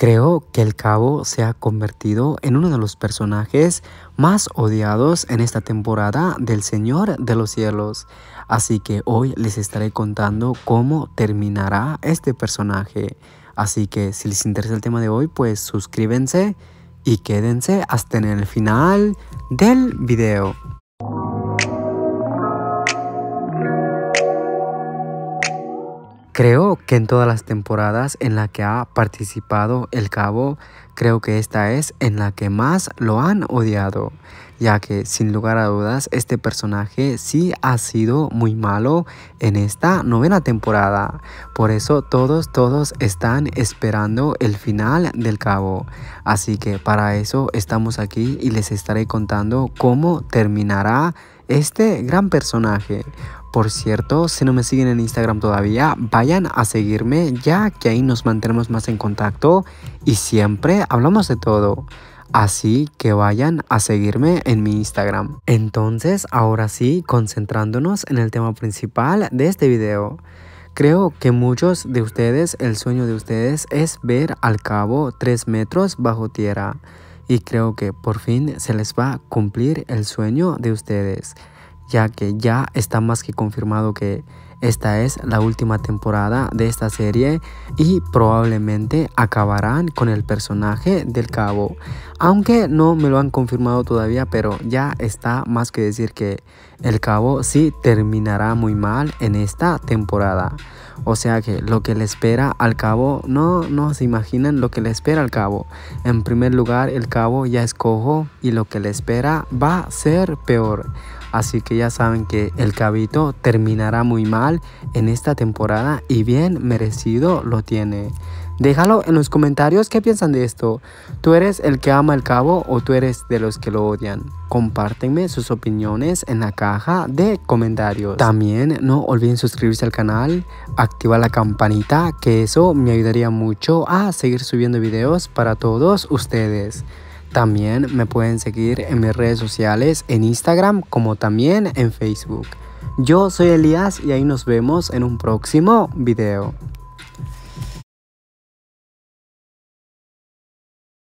Creo que el cabo se ha convertido en uno de los personajes más odiados en esta temporada del Señor de los Cielos, así que hoy les estaré contando cómo terminará este personaje. Así que si les interesa el tema de hoy, pues suscríbanse y quédense hasta en el final del video. que en todas las temporadas en la que ha participado el cabo, creo que esta es en la que más lo han odiado, ya que sin lugar a dudas este personaje sí ha sido muy malo en esta novena temporada. Por eso todos, todos están esperando el final del cabo. Así que para eso estamos aquí y les estaré contando cómo terminará este gran personaje. Por cierto, si no me siguen en Instagram todavía, vayan a seguirme ya que ahí nos mantenemos más en contacto y siempre hablamos de todo. Así que vayan a seguirme en mi Instagram. Entonces, ahora sí, concentrándonos en el tema principal de este video. Creo que muchos de ustedes, el sueño de ustedes es ver al cabo 3 metros bajo tierra. Y creo que por fin se les va a cumplir el sueño de ustedes ya que ya está más que confirmado que esta es la última temporada de esta serie y probablemente acabarán con el personaje del cabo. Aunque no me lo han confirmado todavía, pero ya está más que decir que el cabo sí terminará muy mal en esta temporada. O sea que lo que le espera al cabo, no, no se imaginan lo que le espera al cabo. En primer lugar, el cabo ya es cojo y lo que le espera va a ser peor. Así que ya saben que el Cabito terminará muy mal en esta temporada y bien merecido lo tiene. Déjalo en los comentarios qué piensan de esto. ¿Tú eres el que ama el cabo o tú eres de los que lo odian? Compártenme sus opiniones en la caja de comentarios. También no olviden suscribirse al canal, activar la campanita, que eso me ayudaría mucho a seguir subiendo videos para todos ustedes. También me pueden seguir en mis redes sociales, en Instagram como también en Facebook. Yo soy Elías y ahí nos vemos en un próximo video.